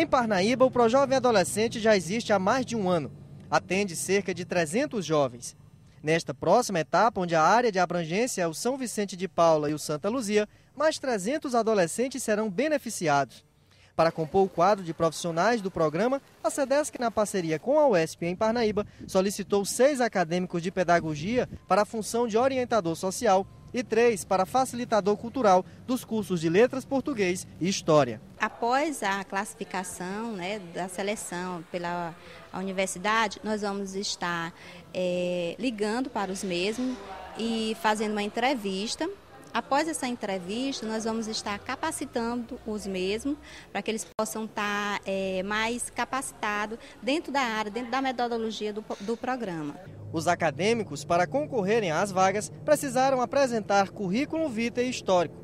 Em Parnaíba, o Projovem Adolescente já existe há mais de um ano. Atende cerca de 300 jovens. Nesta próxima etapa, onde a área de abrangência é o São Vicente de Paula e o Santa Luzia, mais 300 adolescentes serão beneficiados. Para compor o quadro de profissionais do programa, a SEDESC, na parceria com a UESP em Parnaíba, solicitou seis acadêmicos de pedagogia para a função de orientador social e três para facilitador cultural dos cursos de letras português e história. Após a classificação né, da seleção pela universidade, nós vamos estar é, ligando para os mesmos e fazendo uma entrevista Após essa entrevista, nós vamos estar capacitando os mesmos para que eles possam estar é, mais capacitados dentro da área, dentro da metodologia do, do programa. Os acadêmicos, para concorrerem às vagas, precisaram apresentar currículo vitae histórico.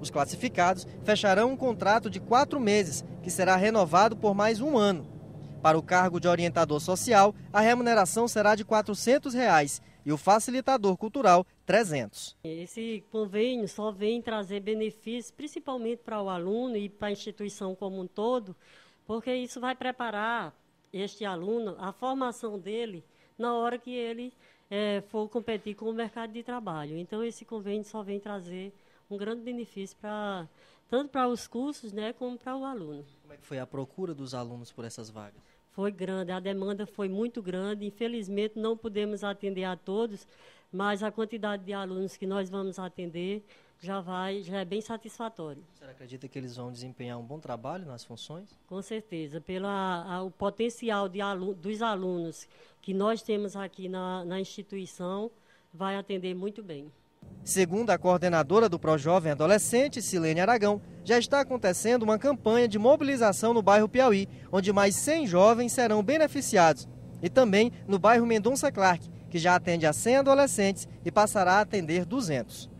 Os classificados fecharão um contrato de quatro meses, que será renovado por mais um ano. Para o cargo de orientador social, a remuneração será de R$ 400 reais e o facilitador cultural, 300. Esse convênio só vem trazer benefícios, principalmente para o aluno e para a instituição como um todo, porque isso vai preparar este aluno, a formação dele, na hora que ele é, for competir com o mercado de trabalho. Então, esse convênio só vem trazer um grande benefício para tanto para os cursos, né, como para o aluno. Como é que foi a procura dos alunos por essas vagas? Foi grande, a demanda foi muito grande. Infelizmente não pudemos atender a todos, mas a quantidade de alunos que nós vamos atender já vai, já é bem satisfatório. Você acredita que eles vão desempenhar um bom trabalho nas funções? Com certeza, pelo o potencial de aluno, dos alunos que nós temos aqui na, na instituição, vai atender muito bem. Segundo a coordenadora do Projovem Adolescente, Silene Aragão, já está acontecendo uma campanha de mobilização no bairro Piauí, onde mais 100 jovens serão beneficiados. E também no bairro Mendonça Clark, que já atende a 100 adolescentes e passará a atender 200.